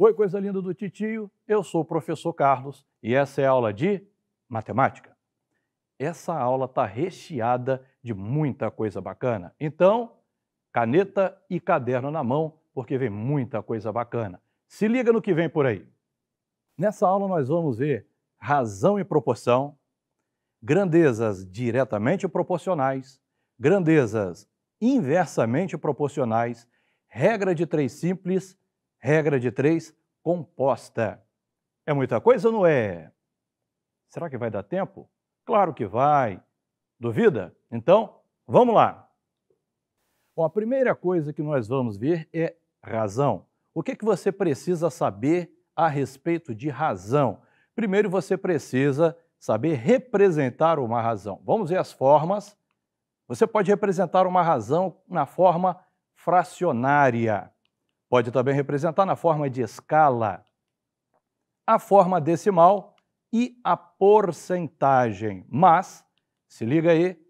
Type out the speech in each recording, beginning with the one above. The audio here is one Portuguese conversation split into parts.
Oi, coisa linda do titio, eu sou o professor Carlos e essa é a aula de matemática. Essa aula está recheada de muita coisa bacana. Então, caneta e caderno na mão, porque vem muita coisa bacana. Se liga no que vem por aí. Nessa aula nós vamos ver razão e proporção, grandezas diretamente proporcionais, grandezas inversamente proporcionais, regra de três simples Regra de três composta. É muita coisa ou não é? Será que vai dar tempo? Claro que vai. Duvida? Então, vamos lá. Bom, a primeira coisa que nós vamos ver é razão. O que, que você precisa saber a respeito de razão? Primeiro, você precisa saber representar uma razão. Vamos ver as formas. Você pode representar uma razão na forma fracionária. Pode também representar na forma de escala, a forma decimal e a porcentagem. Mas, se liga aí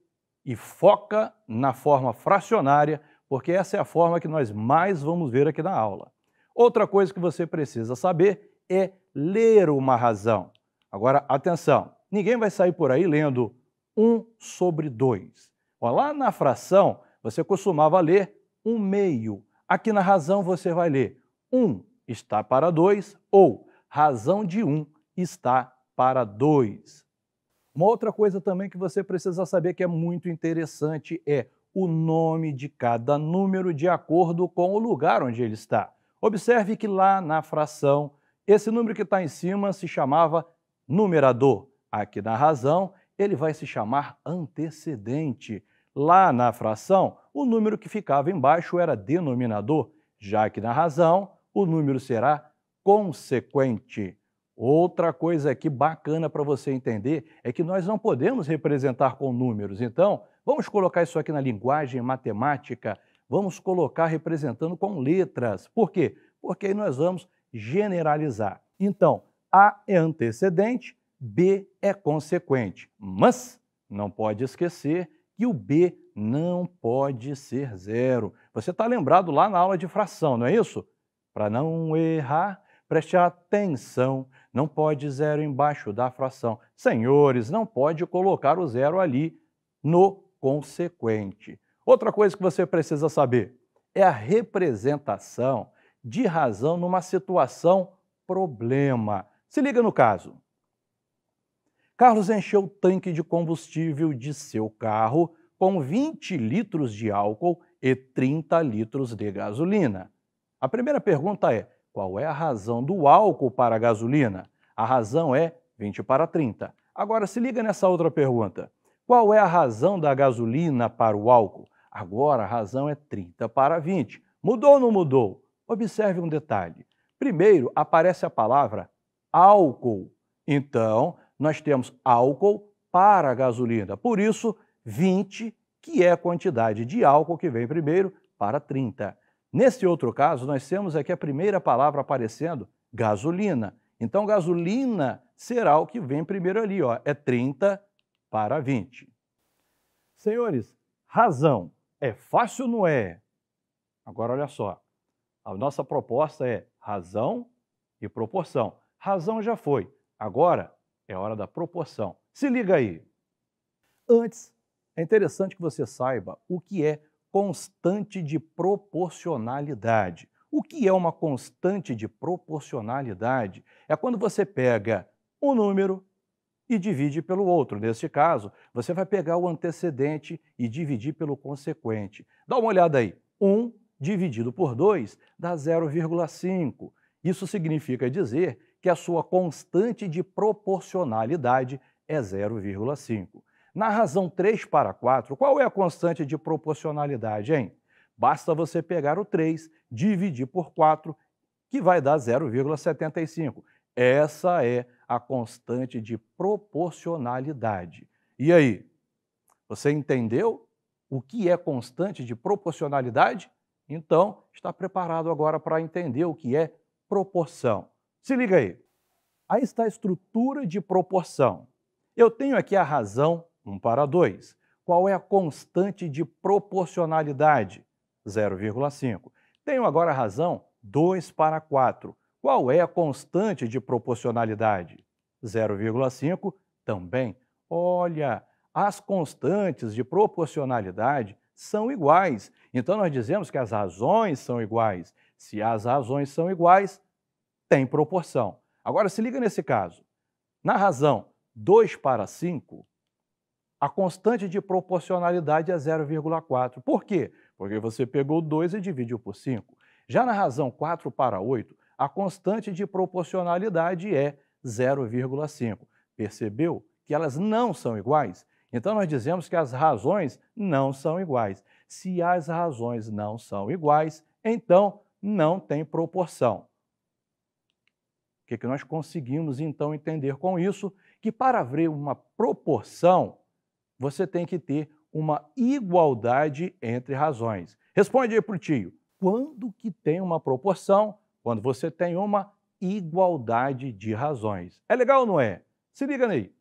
e foca na forma fracionária, porque essa é a forma que nós mais vamos ver aqui na aula. Outra coisa que você precisa saber é ler uma razão. Agora, atenção, ninguém vai sair por aí lendo 1 sobre 2. Lá na fração, você costumava ler 1 meio, Aqui na razão você vai ler 1 um está para 2 ou razão de 1 um está para 2. Uma outra coisa também que você precisa saber que é muito interessante é o nome de cada número de acordo com o lugar onde ele está. Observe que lá na fração, esse número que está em cima se chamava numerador. Aqui na razão, ele vai se chamar antecedente. Lá na fração, o número que ficava embaixo era denominador, já que na razão o número será consequente. Outra coisa aqui bacana para você entender é que nós não podemos representar com números. Então, vamos colocar isso aqui na linguagem matemática, vamos colocar representando com letras. Por quê? Porque aí nós vamos generalizar. Então, A é antecedente, B é consequente. Mas não pode esquecer que o B não pode ser zero. Você está lembrado lá na aula de fração, não é isso? Para não errar, preste atenção. Não pode zero embaixo da fração. Senhores, não pode colocar o zero ali no consequente. Outra coisa que você precisa saber é a representação de razão numa situação problema. Se liga no caso. Carlos encheu o tanque de combustível de seu carro com 20 litros de álcool e 30 litros de gasolina. A primeira pergunta é: qual é a razão do álcool para a gasolina? A razão é 20 para 30. Agora se liga nessa outra pergunta: qual é a razão da gasolina para o álcool? Agora a razão é 30 para 20. Mudou ou não mudou? Observe um detalhe. Primeiro aparece a palavra álcool. Então, nós temos álcool para a gasolina. Por isso, 20, que é a quantidade de álcool que vem primeiro, para 30. Nesse outro caso, nós temos aqui a primeira palavra aparecendo, gasolina. Então, gasolina será o que vem primeiro ali, ó, é 30 para 20. Senhores, razão é fácil ou não é? Agora olha só. A nossa proposta é razão e proporção. Razão já foi, agora é hora da proporção. Se liga aí. Antes, é interessante que você saiba o que é constante de proporcionalidade. O que é uma constante de proporcionalidade? É quando você pega um número e divide pelo outro. Neste caso, você vai pegar o antecedente e dividir pelo consequente. Dá uma olhada aí. 1 dividido por 2 dá 0,5. Isso significa dizer que a sua constante de proporcionalidade é 0,5. Na razão 3 para 4, qual é a constante de proporcionalidade, hein? Basta você pegar o 3, dividir por 4, que vai dar 0,75. Essa é a constante de proporcionalidade. E aí, você entendeu o que é constante de proporcionalidade? Então, está preparado agora para entender o que é proporção. Se liga aí. Aí está a estrutura de proporção. Eu tenho aqui a razão 1 para 2. Qual é a constante de proporcionalidade? 0,5. Tenho agora razão 2 para 4. Qual é a constante de proporcionalidade? 0,5 também. Olha, as constantes de proporcionalidade são iguais. Então nós dizemos que as razões são iguais. Se as razões são iguais, tem proporção. Agora se liga nesse caso. Na razão 2 para 5, a constante de proporcionalidade é 0,4. Por quê? Porque você pegou 2 e dividiu por 5. Já na razão 4 para 8, a constante de proporcionalidade é 0,5. Percebeu que elas não são iguais? Então nós dizemos que as razões não são iguais. Se as razões não são iguais, então não tem proporção. O que, é que nós conseguimos então entender com isso? Que para haver uma proporção, você tem que ter uma igualdade entre razões. Responde aí para o tio. Quando que tem uma proporção? Quando você tem uma igualdade de razões. É legal ou não é? Se liga aí.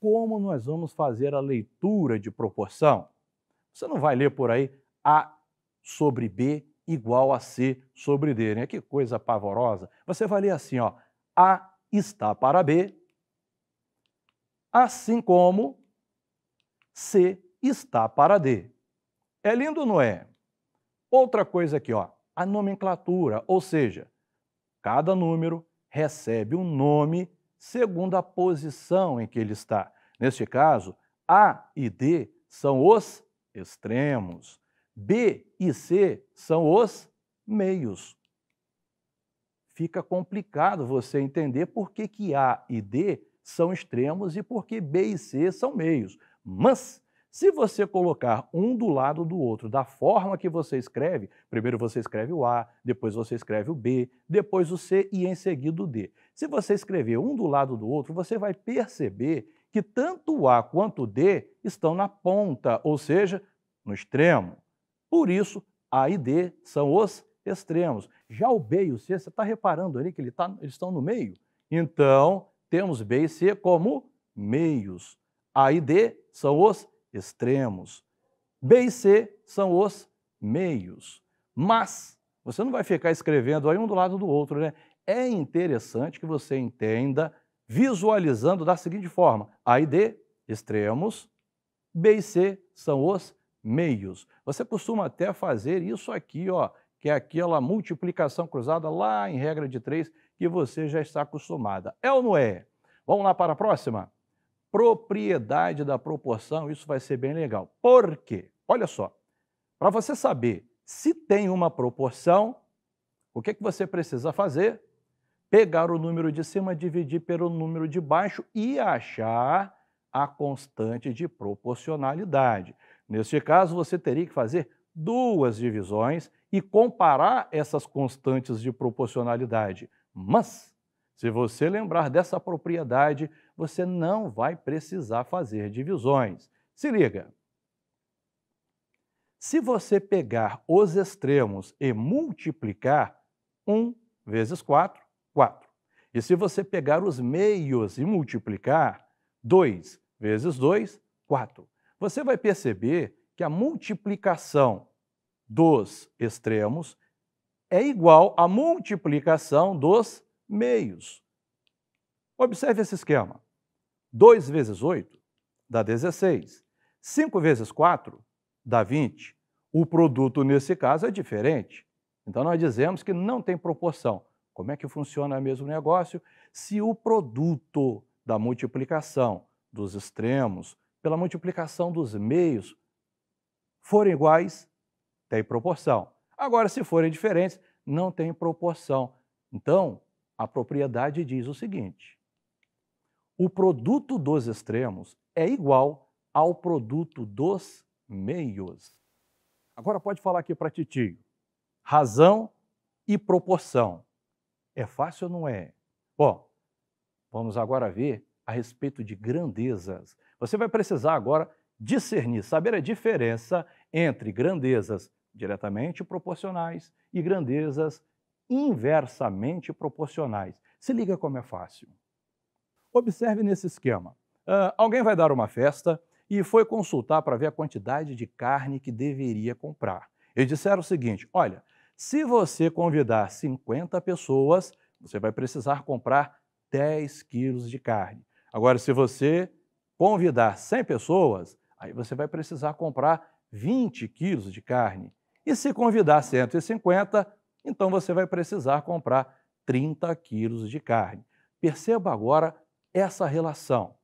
Como nós vamos fazer a leitura de proporção? Você não vai ler por aí A sobre B igual a C sobre D, né? Que coisa pavorosa. Você vai ler assim, ó. A está para B, assim como C está para D. É lindo, não é? Outra coisa aqui, ó, a nomenclatura, ou seja, cada número recebe um nome segundo a posição em que ele está. Neste caso, A e D são os extremos, B e C são os meios. Fica complicado você entender por que, que A e D são extremos e porque B e C são meios. Mas, se você colocar um do lado do outro, da forma que você escreve, primeiro você escreve o A, depois você escreve o B, depois o C e em seguida o D. Se você escrever um do lado do outro, você vai perceber que tanto o A quanto o D estão na ponta, ou seja, no extremo. Por isso, A e D são os extremos. Já o B e o C, você está reparando ali que ele tá, eles estão no meio? Então, temos B e C como meios. A e D são os extremos. B e C são os meios. Mas você não vai ficar escrevendo aí um do lado do outro, né? É interessante que você entenda visualizando da seguinte forma: A e D, extremos, B e C são os meios. Você costuma até fazer isso aqui, ó, que é aquela multiplicação cruzada lá em regra de três que você já está acostumada. É ou não é? Vamos lá para a próxima? Propriedade da proporção, isso vai ser bem legal. Por quê? Olha só, para você saber se tem uma proporção, o que, é que você precisa fazer? Pegar o número de cima, dividir pelo número de baixo e achar a constante de proporcionalidade. Neste caso, você teria que fazer duas divisões e comparar essas constantes de proporcionalidade. Mas, se você lembrar dessa propriedade, você não vai precisar fazer divisões. Se liga! Se você pegar os extremos e multiplicar, 1 vezes 4, 4. E se você pegar os meios e multiplicar, 2 vezes 2, 4. Você vai perceber que a multiplicação dos extremos é igual à multiplicação dos meios. Observe esse esquema. 2 vezes 8 dá 16. 5 vezes 4 dá 20. O produto, nesse caso, é diferente. Então, nós dizemos que não tem proporção. Como é que funciona o mesmo negócio? Se o produto da multiplicação dos extremos pela multiplicação dos meios forem iguais, tem proporção. Agora, se forem diferentes, não tem proporção. Então, a propriedade diz o seguinte: o produto dos extremos é igual ao produto dos meios. Agora pode falar aqui para titio. Razão e proporção. É fácil ou não é? Bom, vamos agora ver a respeito de grandezas. Você vai precisar agora discernir, saber a diferença entre grandezas diretamente proporcionais e grandezas inversamente proporcionais. Se liga como é fácil. Observe nesse esquema. Uh, alguém vai dar uma festa e foi consultar para ver a quantidade de carne que deveria comprar. Eles disseram o seguinte: olha, se você convidar 50 pessoas, você vai precisar comprar 10 quilos de carne. Agora, se você convidar 100 pessoas, aí você vai precisar comprar 20 quilos de carne. E se convidar 150, então você vai precisar comprar 30 quilos de carne. Perceba agora essa relação.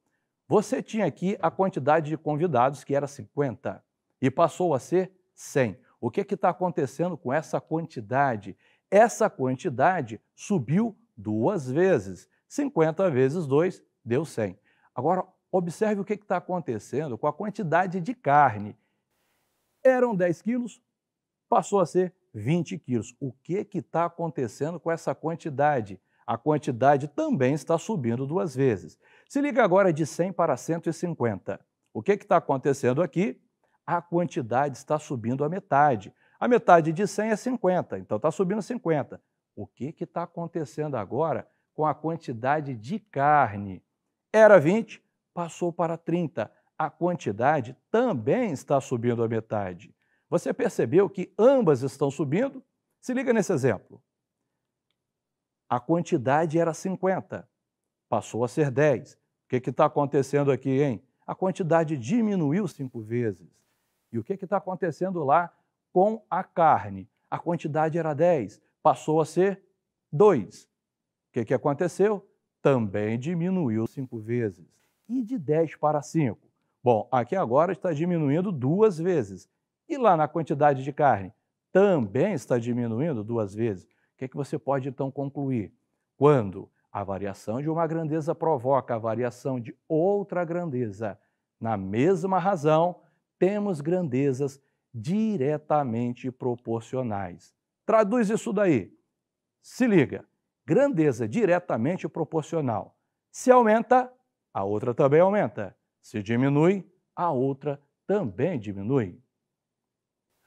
Você tinha aqui a quantidade de convidados, que era 50, e passou a ser 100. O que é está acontecendo com essa quantidade? Essa quantidade subiu duas vezes. 50 vezes 2 deu 100. Agora, observe o que é está acontecendo com a quantidade de carne. Eram 10 quilos, passou a ser 20 quilos. O que está acontecendo com essa quantidade? A quantidade também está subindo duas vezes. Se liga agora de 100 para 150. O que está acontecendo aqui? A quantidade está subindo a metade. A metade de 100 é 50, então está subindo 50. O que está acontecendo agora com a quantidade de carne? Era 20, passou para 30. A quantidade também está subindo a metade. Você percebeu que ambas estão subindo? Se liga nesse exemplo. A quantidade era 50, passou a ser 10. O que está acontecendo aqui, hein? A quantidade diminuiu cinco vezes. E o que está acontecendo lá com a carne? A quantidade era 10, passou a ser 2. O que, que aconteceu? Também diminuiu cinco vezes. E de 10 para 5? Bom, aqui agora está diminuindo duas vezes. E lá na quantidade de carne também está diminuindo duas vezes. O que, é que você pode então concluir? Quando a variação de uma grandeza provoca a variação de outra grandeza, na mesma razão, temos grandezas diretamente proporcionais. Traduz isso daí. Se liga, grandeza diretamente proporcional. Se aumenta, a outra também aumenta. Se diminui, a outra também diminui.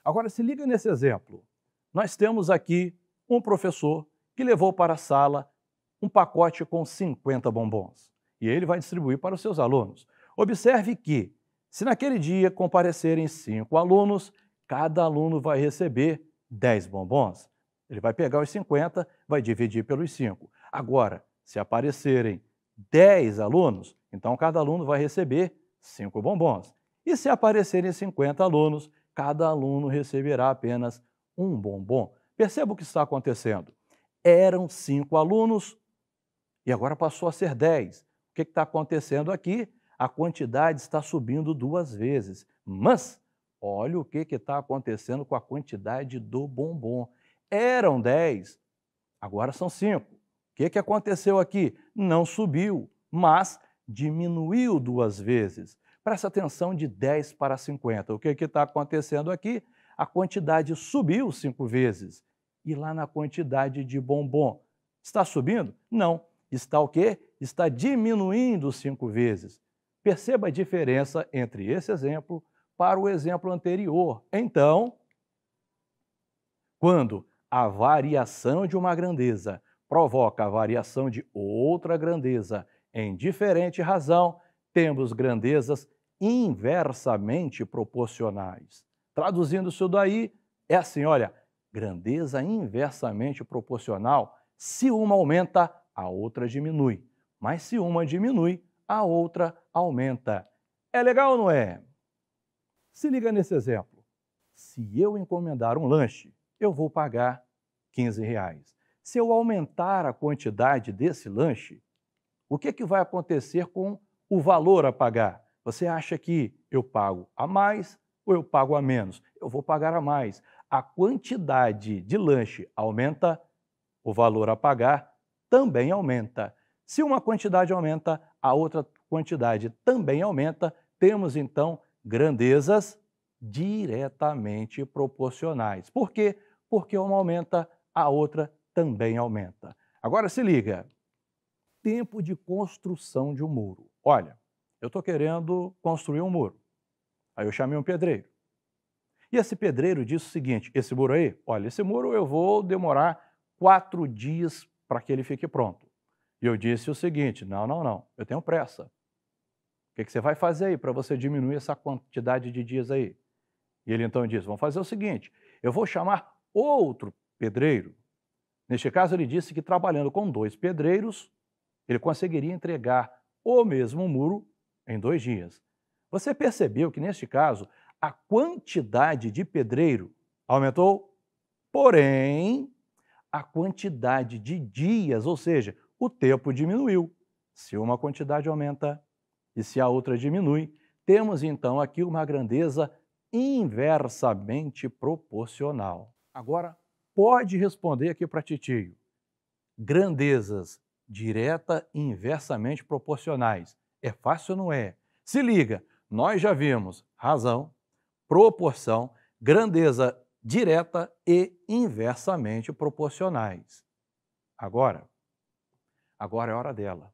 Agora, se liga nesse exemplo. Nós temos aqui um professor que levou para a sala um pacote com 50 bombons e ele vai distribuir para os seus alunos. Observe que, se naquele dia comparecerem cinco alunos, cada aluno vai receber 10 bombons. Ele vai pegar os 50, vai dividir pelos cinco. Agora, se aparecerem 10 alunos, então cada aluno vai receber 5 bombons. E se aparecerem 50 alunos, cada aluno receberá apenas um bombom. Perceba o que está acontecendo. Eram cinco alunos e agora passou a ser dez. O que está acontecendo aqui? A quantidade está subindo duas vezes. Mas olha o que está acontecendo com a quantidade do bombom. Eram dez, agora são cinco. O que, que aconteceu aqui? Não subiu, mas diminuiu duas vezes. Presta atenção de 10 para 50. O que está acontecendo aqui? A quantidade subiu cinco vezes. E lá na quantidade de bombom, está subindo? Não. Está o quê? Está diminuindo cinco vezes. Perceba a diferença entre esse exemplo para o exemplo anterior. Então, quando a variação de uma grandeza provoca a variação de outra grandeza em diferente razão, temos grandezas inversamente proporcionais. Traduzindo isso daí, é assim: olha, grandeza inversamente proporcional. Se uma aumenta, a outra diminui. Mas se uma diminui, a outra aumenta. É legal, ou não é? Se liga nesse exemplo. Se eu encomendar um lanche, eu vou pagar 15 reais. Se eu aumentar a quantidade desse lanche, o que, é que vai acontecer com o valor a pagar. Você acha que eu pago a mais ou eu pago a menos? Eu vou pagar a mais. A quantidade de lanche aumenta, o valor a pagar também aumenta. Se uma quantidade aumenta, a outra quantidade também aumenta, temos então grandezas diretamente proporcionais. Por quê? Porque uma aumenta, a outra também aumenta. Agora se liga: tempo de construção de um muro. Olha, eu estou querendo construir um muro. Aí eu chamei um pedreiro. E esse pedreiro disse o seguinte: esse muro aí, olha, esse muro eu vou demorar quatro dias para que ele fique pronto. E eu disse o seguinte: não, não, não, eu tenho pressa. O que, que você vai fazer aí para você diminuir essa quantidade de dias aí? E ele então disse: vamos fazer o seguinte, eu vou chamar outro pedreiro. Neste caso, ele disse que trabalhando com dois pedreiros, ele conseguiria entregar o mesmo muro em dois dias. Você percebeu que, neste caso, a quantidade de pedreiro aumentou, porém, a quantidade de dias, ou seja, o tempo diminuiu. Se uma quantidade aumenta e se a outra diminui, temos então aqui uma grandeza inversamente proporcional. Agora, pode responder aqui para Titio. Grandezas direta e inversamente proporcionais. É fácil ou não é? Se liga, nós já vimos razão, proporção, grandeza direta e inversamente proporcionais. Agora, agora é hora dela.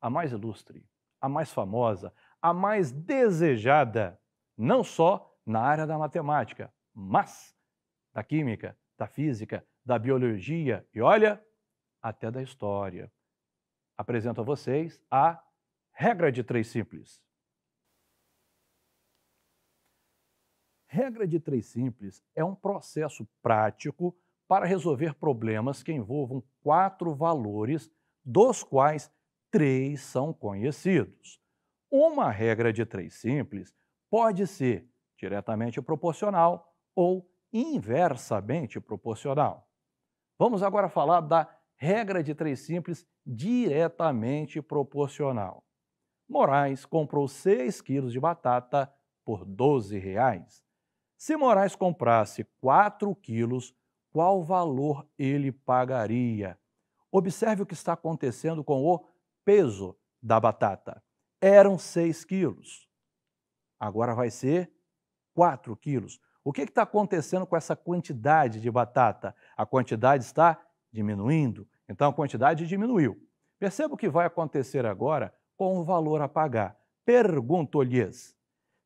A mais ilustre, a mais famosa, a mais desejada, não só na área da matemática, mas da química, da física, da biologia e olha, até da história. Apresento a vocês a regra de três simples. Regra de três simples é um processo prático para resolver problemas que envolvam quatro valores, dos quais três são conhecidos. Uma regra de três simples pode ser diretamente proporcional ou inversamente proporcional. Vamos agora falar da regra de três simples diretamente proporcional. Moraes comprou 6 quilos de batata por 12 reais. Se Moraes comprasse 4 quilos, qual valor ele pagaria? Observe o que está acontecendo com o peso da batata. Eram 6 quilos. Agora vai ser 4 quilos. O que está acontecendo com essa quantidade de batata? A quantidade está diminuindo, então a quantidade diminuiu. Perceba o que vai acontecer agora com o valor a pagar. Pergunto-lhes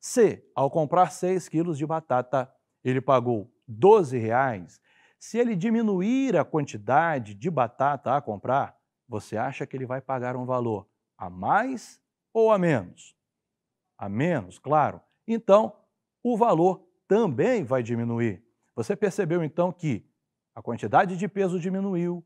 se, ao comprar 6 quilos de batata, ele pagou 12 reais, se ele diminuir a quantidade de batata a comprar, você acha que ele vai pagar um valor a mais ou a menos? A menos, claro. Então, o valor também vai diminuir. Você percebeu então que a quantidade de peso diminuiu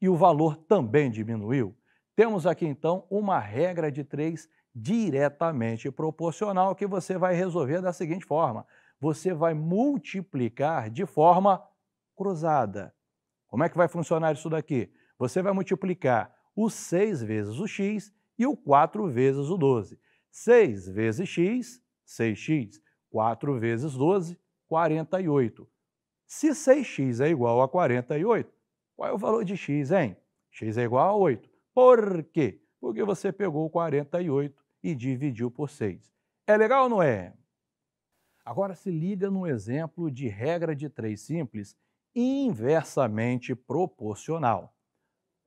e o valor também diminuiu. Temos aqui então uma regra de três diretamente proporcional que você vai resolver da seguinte forma: você vai multiplicar de forma cruzada. Como é que vai funcionar isso daqui? Você vai multiplicar o 6 vezes o x e o 4 vezes o 12. 6 vezes x, 6x. 4 vezes 12, 48. Se 6x é igual a 48, qual é o valor de x, hein? x é igual a 8. Por quê? Porque você pegou 48 e dividiu por 6. É legal ou não é? Agora se liga no exemplo de regra de três simples inversamente proporcional.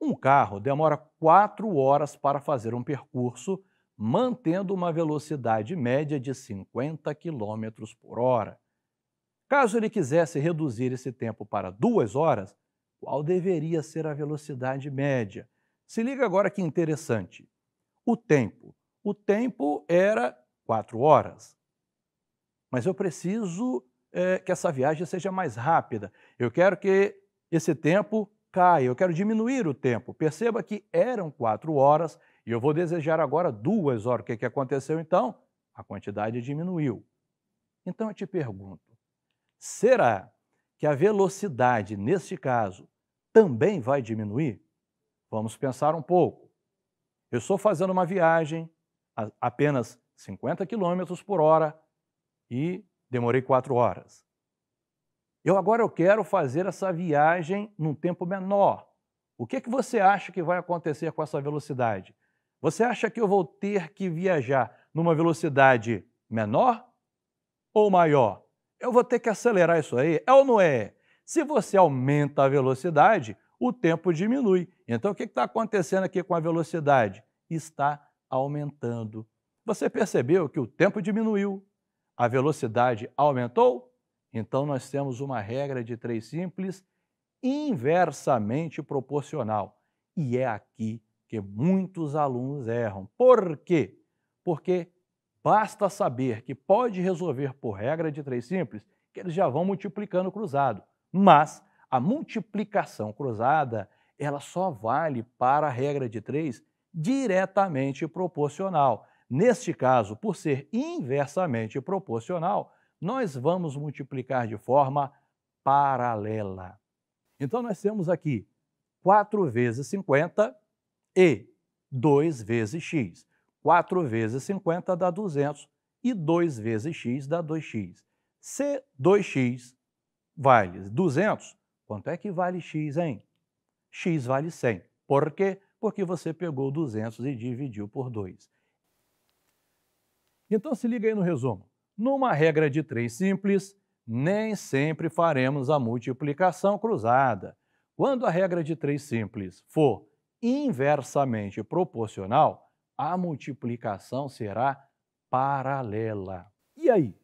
Um carro demora 4 horas para fazer um percurso, mantendo uma velocidade média de 50 km por hora. Caso ele quisesse reduzir esse tempo para duas horas, qual deveria ser a velocidade média? Se liga agora que interessante. O tempo. O tempo era quatro horas. Mas eu preciso é, que essa viagem seja mais rápida. Eu quero que esse tempo caia, eu quero diminuir o tempo. Perceba que eram quatro horas e eu vou desejar agora duas horas. O que, que aconteceu então? A quantidade diminuiu. Então eu te pergunto: será que a velocidade, neste caso, também vai diminuir? Vamos pensar um pouco. Eu estou fazendo uma viagem a apenas 50 km por hora e demorei 4 horas. Eu agora eu quero fazer essa viagem num tempo menor. O que, é que você acha que vai acontecer com essa velocidade? Você acha que eu vou ter que viajar numa velocidade menor ou maior? eu vou ter que acelerar isso aí. É ou não é? Se você aumenta a velocidade, o tempo diminui. Então, o que está acontecendo aqui com a velocidade? Está aumentando. Você percebeu que o tempo diminuiu, a velocidade aumentou? Então, nós temos uma regra de três simples inversamente proporcional. E é aqui que muitos alunos erram. Por quê? Porque Basta saber que pode resolver por regra de três simples, que eles já vão multiplicando cruzado. Mas a multiplicação cruzada, ela só vale para a regra de três diretamente proporcional. Neste caso, por ser inversamente proporcional, nós vamos multiplicar de forma paralela. Então, nós temos aqui 4 vezes 50 e 2 vezes x. 4 vezes 50 dá 200 e 2 vezes x dá 2x. Se 2x vale 200, quanto é que vale x, hein? x vale 100. Por quê? Porque você pegou 200 e dividiu por 2. Então se liga aí no resumo. Numa regra de 3 simples, nem sempre faremos a multiplicação cruzada. Quando a regra de 3 simples for inversamente proporcional, a multiplicação será paralela. E aí?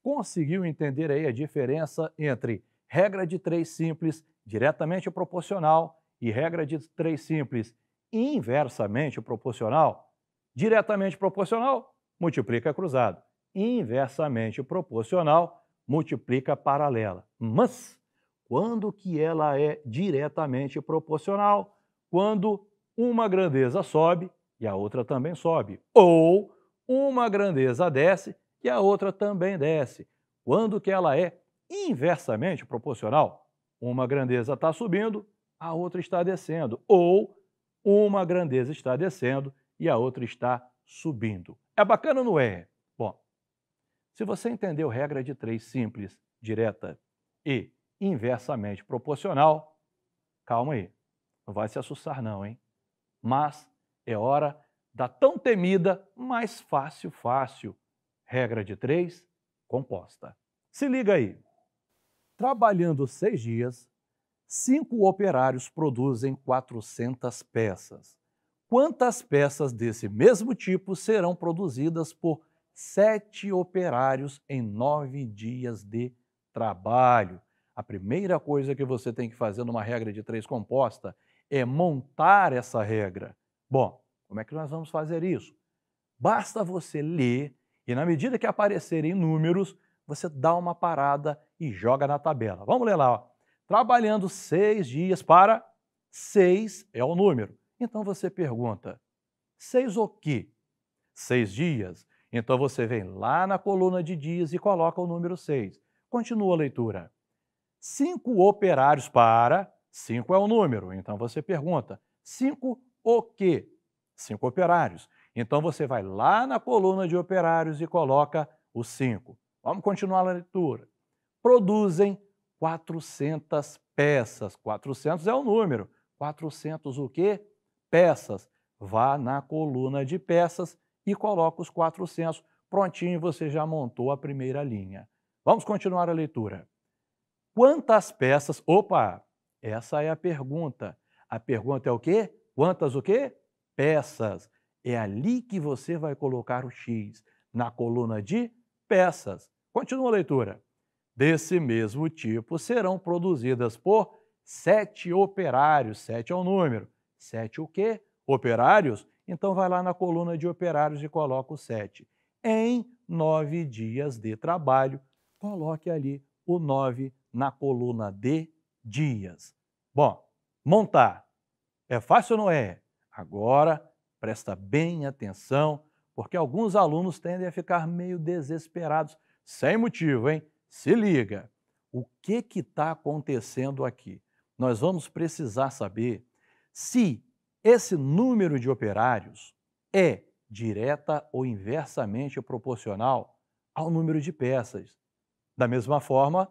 Conseguiu entender aí a diferença entre regra de três simples diretamente proporcional e regra de três simples inversamente proporcional? Diretamente proporcional, multiplica cruzado. Inversamente proporcional, multiplica paralela. Mas quando que ela é diretamente proporcional? Quando uma grandeza sobe e a outra também sobe. Ou uma grandeza desce e a outra também desce. Quando que ela é inversamente proporcional? Uma grandeza está subindo, a outra está descendo. Ou uma grandeza está descendo e a outra está subindo. É bacana ou não é? Bom, se você entendeu regra de três simples, direta e inversamente proporcional, calma aí, não vai se assustar não, hein? Mas é hora da tão temida, mais fácil, fácil. Regra de três, composta. Se liga aí. Trabalhando seis dias, cinco operários produzem 400 peças. Quantas peças desse mesmo tipo serão produzidas por sete operários em nove dias de trabalho? A primeira coisa que você tem que fazer numa regra de três composta é montar essa regra. Bom, como é que nós vamos fazer isso? Basta você ler e, na medida que aparecerem números, você dá uma parada e joga na tabela. Vamos ler lá. Ó. Trabalhando seis dias para seis é o número. Então você pergunta: seis o quê? Seis dias. Então você vem lá na coluna de dias e coloca o número seis. Continua a leitura. Cinco operários para. Cinco é o número. Então você pergunta: cinco o quê? Cinco operários. Então você vai lá na coluna de operários e coloca os cinco. Vamos continuar a leitura. Produzem 400 peças. 400 é o número. 400 o quê? Peças. Vá na coluna de peças e coloca os 400. Prontinho, você já montou a primeira linha. Vamos continuar a leitura. Quantas peças? Opa, essa é a pergunta. A pergunta é o quê? Quantas o quê? Peças. É ali que você vai colocar o X, na coluna de peças. Continua a leitura. Desse mesmo tipo serão produzidas por sete operários, sete é o número. Sete o quê? Operários? Então vai lá na coluna de operários e coloca o sete. Em nove dias de trabalho, coloque ali o nove na coluna de dias. Bom, montar. É fácil ou não é? Agora, presta bem atenção, porque alguns alunos tendem a ficar meio desesperados, sem motivo, hein? Se liga. O que que está acontecendo aqui? Nós vamos precisar saber se esse número de operários é direta ou inversamente proporcional ao número de peças. Da mesma forma,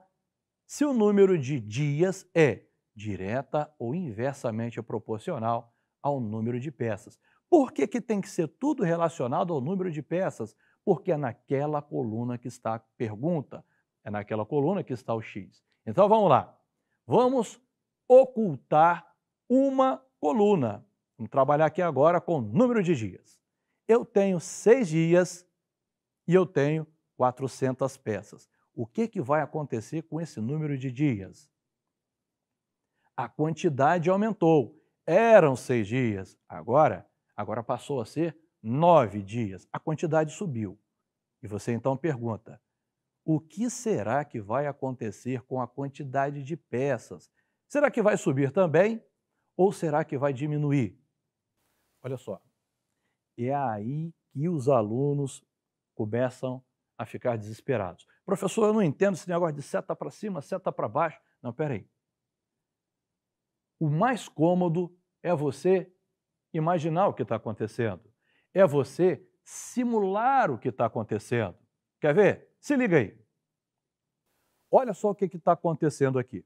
se o número de dias é direta ou inversamente proporcional ao número de peças. Por que, que tem que ser tudo relacionado ao número de peças? Porque é naquela coluna que está a pergunta, é naquela coluna que está o x. Então vamos lá. Vamos ocultar uma coluna. Vamos trabalhar aqui agora com número de dias. Eu tenho seis dias e eu tenho 400 peças. O que, que vai acontecer com esse número de dias? a quantidade aumentou. Eram seis dias, agora, agora passou a ser nove dias. A quantidade subiu. E você então pergunta: o que será que vai acontecer com a quantidade de peças? Será que vai subir também? Ou será que vai diminuir? Olha só, é aí que os alunos começam a ficar desesperados. Professor, eu não entendo esse negócio de seta para cima, seta para baixo. Não, peraí o mais cômodo é você imaginar o que está acontecendo, é você simular o que está acontecendo. Quer ver? Se liga aí. Olha só o que está acontecendo aqui.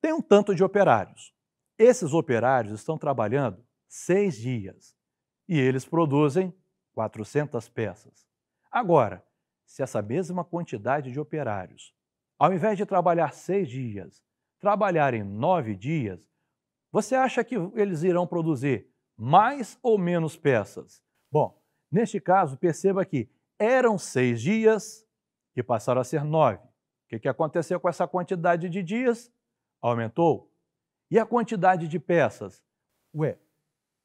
Tem um tanto de operários. Esses operários estão trabalhando seis dias e eles produzem 400 peças. Agora, se essa mesma quantidade de operários, ao invés de trabalhar seis dias, trabalharem nove dias, você acha que eles irão produzir mais ou menos peças? Bom, neste caso, perceba que eram seis dias e passaram a ser nove. O que aconteceu com essa quantidade de dias? Aumentou. E a quantidade de peças? Ué,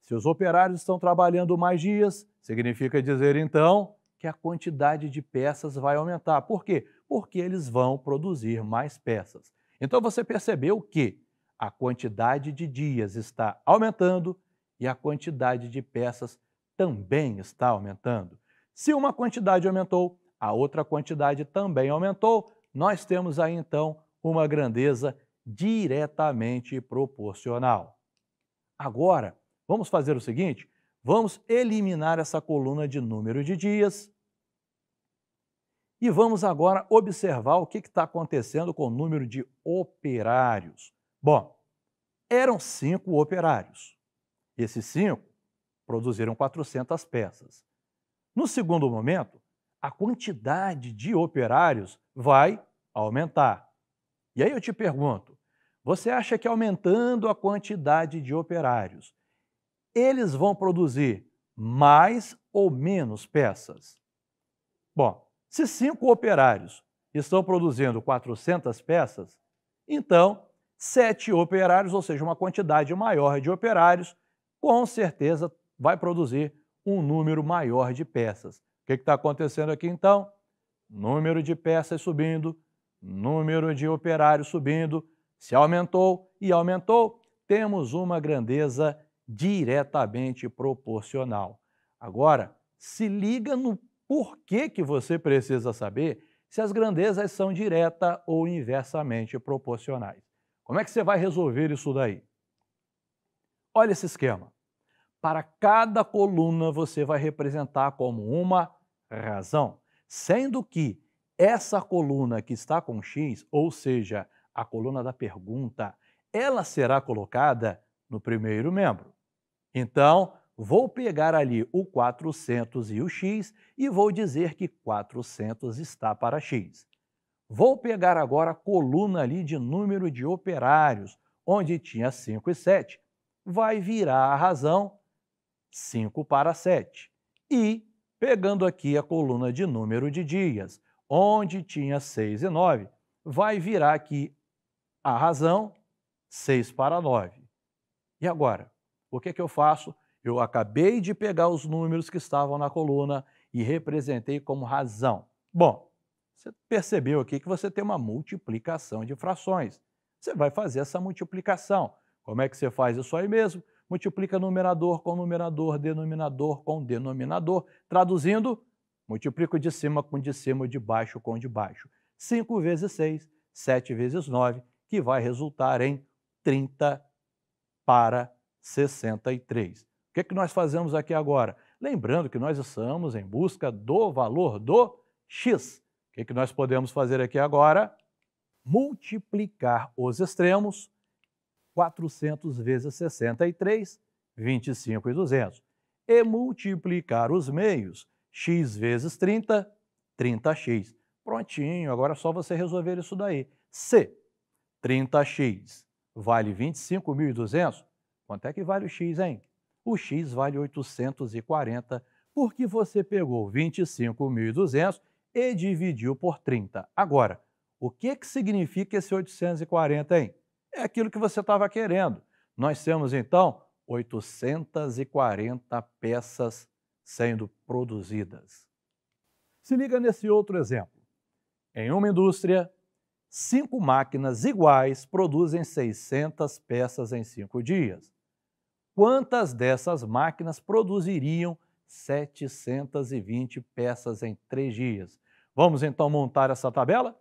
se os operários estão trabalhando mais dias, significa dizer então que a quantidade de peças vai aumentar. Por quê? Porque eles vão produzir mais peças. Então você percebeu que a quantidade de dias está aumentando e a quantidade de peças também está aumentando. Se uma quantidade aumentou, a outra quantidade também aumentou, nós temos aí então uma grandeza diretamente proporcional. Agora, vamos fazer o seguinte: vamos eliminar essa coluna de número de dias e vamos agora observar o que está acontecendo com o número de operários. Bom, eram cinco operários. Esses cinco produziram 400 peças. No segundo momento, a quantidade de operários vai aumentar. E aí eu te pergunto: você acha que aumentando a quantidade de operários, eles vão produzir mais ou menos peças? Bom, se cinco operários estão produzindo 400 peças, então sete operários, ou seja, uma quantidade maior de operários, com certeza vai produzir um número maior de peças. O que está acontecendo aqui então? Número de peças subindo, número de operários subindo, se aumentou e aumentou, temos uma grandeza diretamente proporcional. Agora, se liga no por que, que você precisa saber se as grandezas são direta ou inversamente proporcionais? Como é que você vai resolver isso daí? Olha esse esquema. Para cada coluna você vai representar como uma razão, sendo que essa coluna que está com x, ou seja, a coluna da pergunta, ela será colocada no primeiro membro. Então, vou pegar ali o 400 e o x e vou dizer que 400 está para x. Vou pegar agora a coluna ali de número de operários, onde tinha 5 e 7, vai virar a razão 5 para 7. E, pegando aqui a coluna de número de dias, onde tinha 6 e 9, vai virar aqui a razão 6 para 9. E agora, o que, é que eu faço eu acabei de pegar os números que estavam na coluna e representei como razão. Bom, você percebeu aqui que você tem uma multiplicação de frações. Você vai fazer essa multiplicação. Como é que você faz isso aí mesmo? Multiplica numerador com numerador, denominador com denominador. Traduzindo, multiplico de cima com de cima, de baixo com de baixo. 5 vezes 6, 7 vezes 9, que vai resultar em 30 para 63. O que, é que nós fazemos aqui agora? Lembrando que nós estamos em busca do valor do x. O que, é que nós podemos fazer aqui agora? Multiplicar os extremos 400 vezes 63, 25 e 200. E multiplicar os meios, x vezes 30, 30x. Prontinho, agora é só você resolver isso daí. Se 30x vale 25.200, quanto é que vale o x, hein? o X vale 840, porque você pegou 25.200 e dividiu por 30. Agora, o que, que significa esse 840, hein? É aquilo que você estava querendo. Nós temos, então, 840 peças sendo produzidas. Se liga nesse outro exemplo. Em uma indústria, cinco máquinas iguais produzem 600 peças em cinco dias quantas dessas máquinas produziriam 720 peças em três dias. Vamos então montar essa tabela?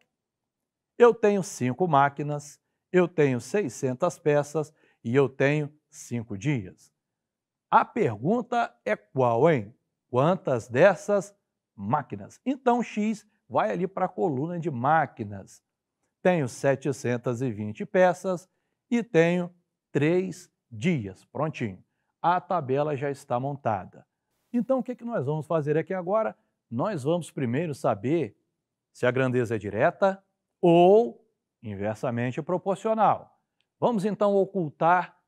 Eu tenho cinco máquinas, eu tenho 600 peças e eu tenho cinco dias. A pergunta é qual, hein? Quantas dessas máquinas? Então, X vai ali para a coluna de máquinas. Tenho 720 peças e tenho três dias, prontinho. A tabela já está montada. Então, o que, é que nós vamos fazer aqui agora? Nós vamos primeiro saber se a grandeza é direta ou inversamente proporcional. Vamos então ocultar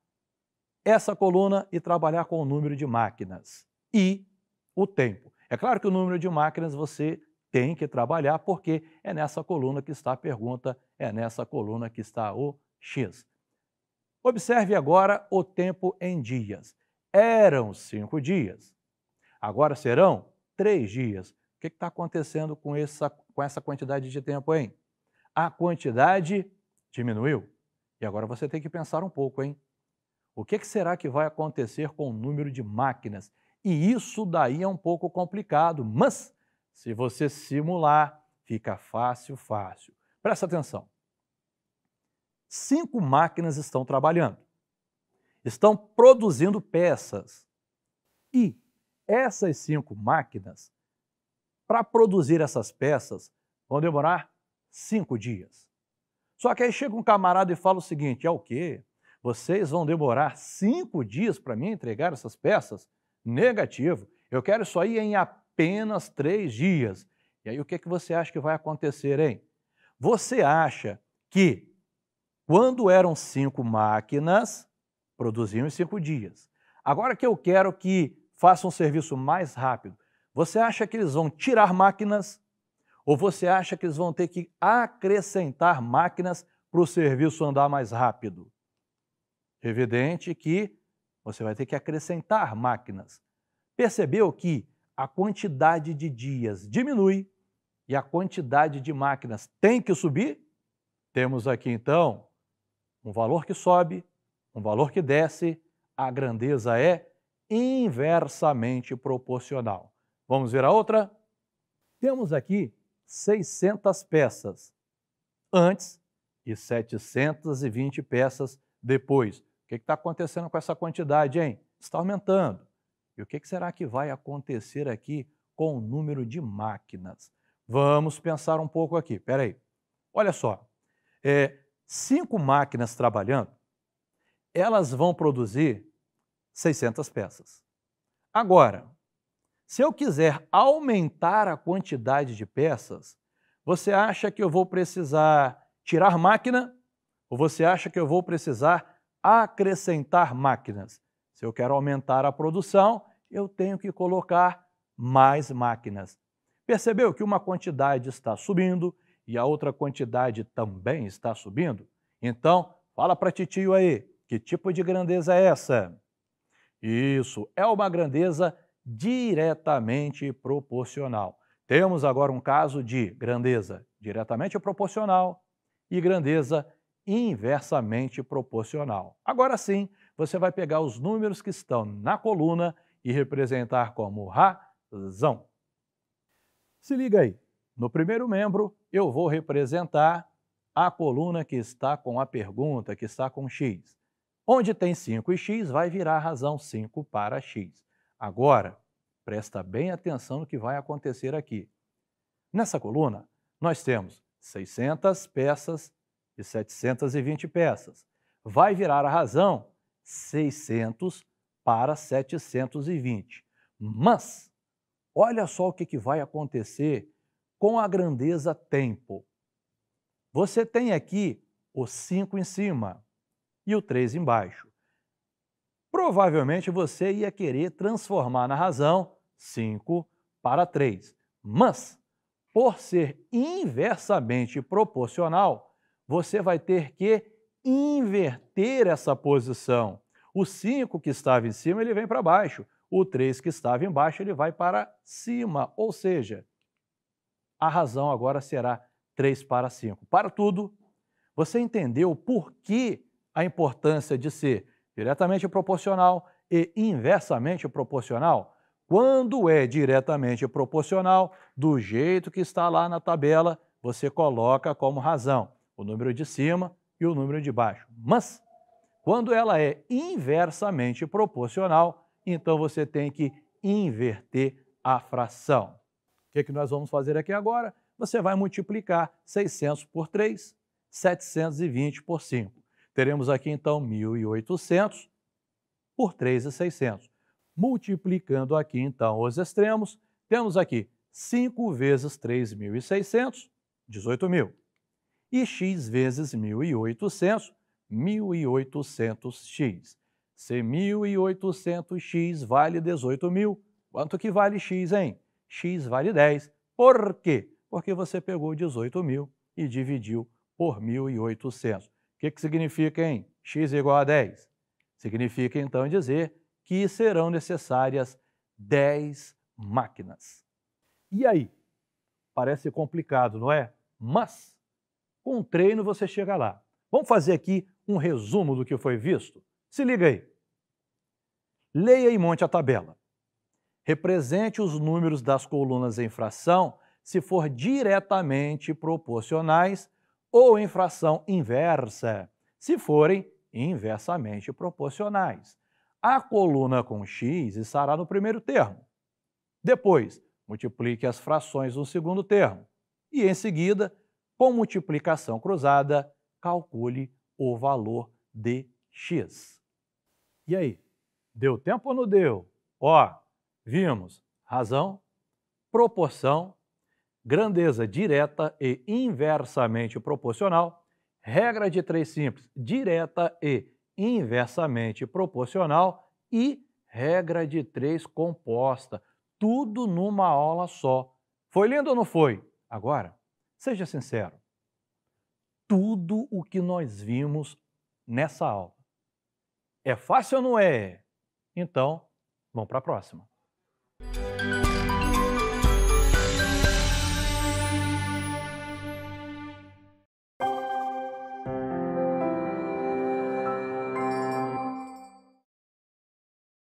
essa coluna e trabalhar com o número de máquinas e o tempo. É claro que o número de máquinas você tem que trabalhar porque é nessa coluna que está a pergunta, é nessa coluna que está o X. Observe agora o tempo em dias. Eram cinco dias, agora serão três dias. O que está acontecendo com essa, com essa quantidade de tempo, hein? A quantidade diminuiu. E agora você tem que pensar um pouco, hein? O que, que será que vai acontecer com o número de máquinas? E isso daí é um pouco complicado, mas se você simular, fica fácil, fácil. Presta atenção cinco máquinas estão trabalhando, estão produzindo peças. E essas cinco máquinas, para produzir essas peças, vão demorar cinco dias. Só que aí chega um camarada e fala o seguinte: é o quê? Vocês vão demorar cinco dias para mim entregar essas peças? Negativo. Eu quero isso aí em apenas três dias. E aí o que, é que você acha que vai acontecer, hein? Você acha que quando eram cinco máquinas, produziam em cinco dias. Agora que eu quero que faça um serviço mais rápido, você acha que eles vão tirar máquinas? Ou você acha que eles vão ter que acrescentar máquinas para o serviço andar mais rápido? Evidente que você vai ter que acrescentar máquinas. Percebeu que a quantidade de dias diminui e a quantidade de máquinas tem que subir? Temos aqui então um valor que sobe, um valor que desce, a grandeza é inversamente proporcional. Vamos ver a outra? Temos aqui 600 peças antes e 720 peças depois. O que está acontecendo com essa quantidade, hein? Está aumentando. E o que, será que vai acontecer aqui com o número de máquinas? Vamos pensar um pouco aqui. Peraí. Olha só. É, cinco máquinas trabalhando, elas vão produzir 600 peças. Agora, se eu quiser aumentar a quantidade de peças, você acha que eu vou precisar tirar máquina ou você acha que eu vou precisar acrescentar máquinas? Se eu quero aumentar a produção, eu tenho que colocar mais máquinas. Percebeu que uma quantidade está subindo e a outra quantidade também está subindo? Então, fala para titio aí, que tipo de grandeza é essa? Isso, é uma grandeza diretamente proporcional. Temos agora um caso de grandeza diretamente proporcional e grandeza inversamente proporcional. Agora sim, você vai pegar os números que estão na coluna e representar como razão. Se liga aí. No primeiro membro, eu vou representar a coluna que está com a pergunta, que está com x. Onde tem 5 e x, vai virar a razão 5 para x. Agora, presta bem atenção no que vai acontecer aqui. Nessa coluna, nós temos 600 peças e 720 peças. Vai virar a razão 600 para 720. Mas, olha só o que, que vai acontecer com a grandeza tempo. Você tem aqui o 5 em cima e o 3 embaixo. Provavelmente você ia querer transformar na razão 5 para 3, mas por ser inversamente proporcional, você vai ter que inverter essa posição. O 5 que estava em cima, ele vem para baixo. O 3 que estava embaixo, ele vai para cima, ou seja, a razão agora será 3 para 5. Para tudo, você entendeu por que a importância de ser diretamente proporcional e inversamente proporcional? Quando é diretamente proporcional, do jeito que está lá na tabela, você coloca como razão o número de cima e o número de baixo. Mas, quando ela é inversamente proporcional, então você tem que inverter a fração que, que nós vamos fazer aqui agora? Você vai multiplicar 600 por 3, 720 por 5. Teremos aqui, então, 1.800 por 3,600. Multiplicando aqui, então, os extremos, temos aqui 5 vezes 3.600, 18.000. E x vezes 1.800, 1.800x. Se 1.800x vale 18.000, quanto que vale x, hein? x vale 10. Por quê? Porque você pegou 18 mil e dividiu por 1.800. O que, que significa, hein? x igual a 10. Significa, então, dizer que serão necessárias 10 máquinas. E aí? Parece complicado, não é? Mas, com treino você chega lá. Vamos fazer aqui um resumo do que foi visto? Se liga aí. Leia e monte a tabela. Represente os números das colunas em fração se for diretamente proporcionais ou em fração inversa, se forem inversamente proporcionais. A coluna com x estará no primeiro termo. Depois, multiplique as frações no segundo termo. E, em seguida, com multiplicação cruzada, calcule o valor de x. E aí, deu tempo ou não deu? Ó, Vimos razão, proporção, grandeza direta e inversamente proporcional, regra de três simples direta e inversamente proporcional e regra de três composta, tudo numa aula só. Foi lindo ou não foi? Agora, seja sincero, tudo o que nós vimos nessa aula é fácil ou não é? Então, vamos para a próxima.